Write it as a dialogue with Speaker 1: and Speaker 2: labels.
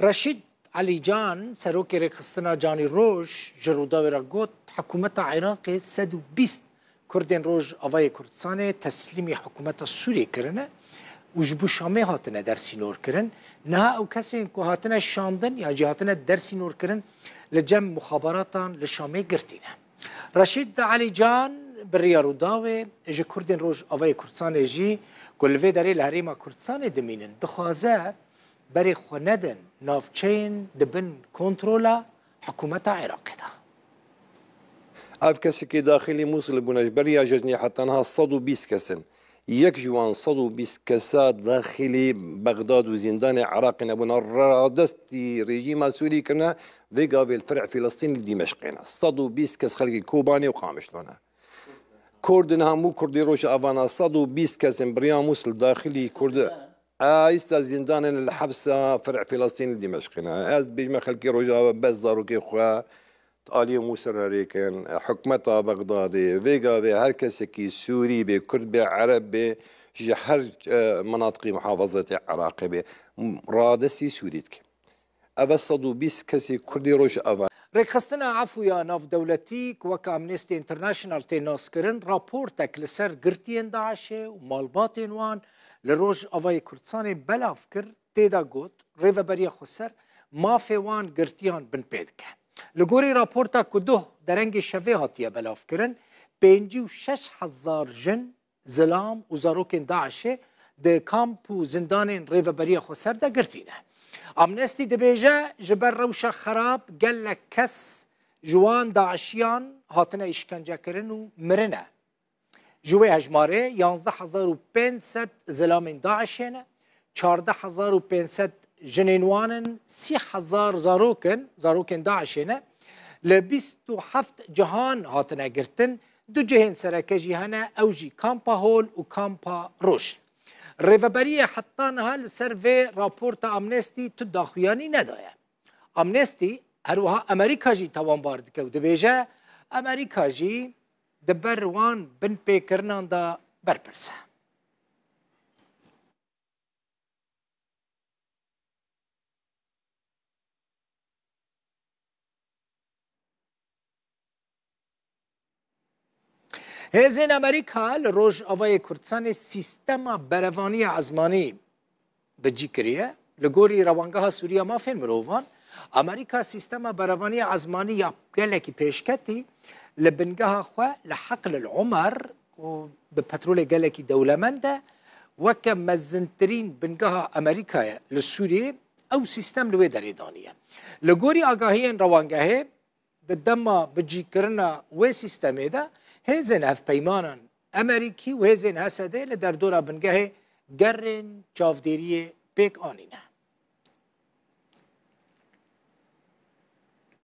Speaker 1: رشید علیجان سروک رقصنا جانی روش جروداوی را گوت حکومت عراق 120 کردین روش آوای کردستان تسلیم حکومت سوریه کرنه وجبو شامه هاتنه درسی نور کرن نه او کسی که هاتنه شاندن یا جه هاتنه درسی نور کرن لجم مخابراتان لشامه گرتینه رشید علی جان بریا روداوه جه کردین روش آوای کردستان جی گلوه داری لحریم کردستان دمینن دخوازه بری خوندن نافچین دبن کنترل حکومت عراق دا.
Speaker 2: اف که داخلی موصل بونش نه صد و بیست کسن یک جوان صد و بیست کسا داخلی بغداد و زندان عراق نبونا را دستی رژیم سوري كنا فيغا في الفرع فلسطيني دمشقنا 120 كس خلقي كوباني وقامشلونا كردن همو كردي روش آوانا افانا 120 كس بريا موصل داخلی کرد. آه، يستاذن زندان الحبس فرع فلسطين دمشق دمشقنا از بيجما خلقي رجا بس ضروري خو تالي مسرري ريكن حكمتها بغدادي فيغا في هر كسكي سوري بي كرد بي عرب بي جهر آه، مناطق محافظة العراق بي رادسي سوريتك أبا صدو بيس كسي كردي روش أفا ريكستنا عفو يا ناف
Speaker 1: دولتيك وكا امنيستي انترناشنال تي ناسكرن رابورتك لسر قرتين داعشة ومالباتين وان لە ڕۆژ ئەوای کوردستانی بەلاف کرد تێدا گوت ڕێڤەبەریە خوسەر مافێوان گرتیان بن پێ بکە لە گۆری راپۆرتا کو دۆ دەرەنگی شەڤێ هاتیە بەلافکردن پێنج و 6 هزار ژن زلام و زارۆکێن داعشێ د کامپ و زندانên ڕێڤەبەریە خۆسەر دەگرتینە ئەمنستی دەبێژە ji ber rewşa xerab gelek kes ji wan daعشیان hatine îşkencekirin û mirine جوه هجماره 11500 زلامین داعش هنه 14500 جنینوانن 3000 زاروکن زاروکن داعش هنه ل 27 جهان هاتنه گرتن دو جهن سرکه جهانه او جی کامپا هول و کامپا روش ریوبری حتی نها لسر و راپورت امنستی تو داخویانی ندایه امنستی هروها امریکا جی توان بارد که و دبیجه امریکا جی دبر وان bin pêkirinan da berpirse. هێزên ئەمریکا li roj avayê Kurdistanê sîstema berevaniya ezmanî bicî kiriye li gorî rewangeha Sûriya mafên mirovan ئەمریکا سیستەمە بەرەوانی ئازمانی یا گەلێکی پێشکەتی لە بنگەها خوێ لە حەق لە عمەر بە پەترۆلی گەلێکی دەولەمەندە وەکە مەزنترین بنگەها ئەمریکایە لە سووریێ ئەو سیستەم لێ دەرێدانە لە گۆری ئاگاهیان ڕەوانگەهەیە دەما بجیکردە وێ سیستەمێدا هێزن هەفپەیمانان ئەمریکی وێزێن هەسەدێ لە دەردۆرا بنگەهێ گەڕێن چاودێریە پێک آنینە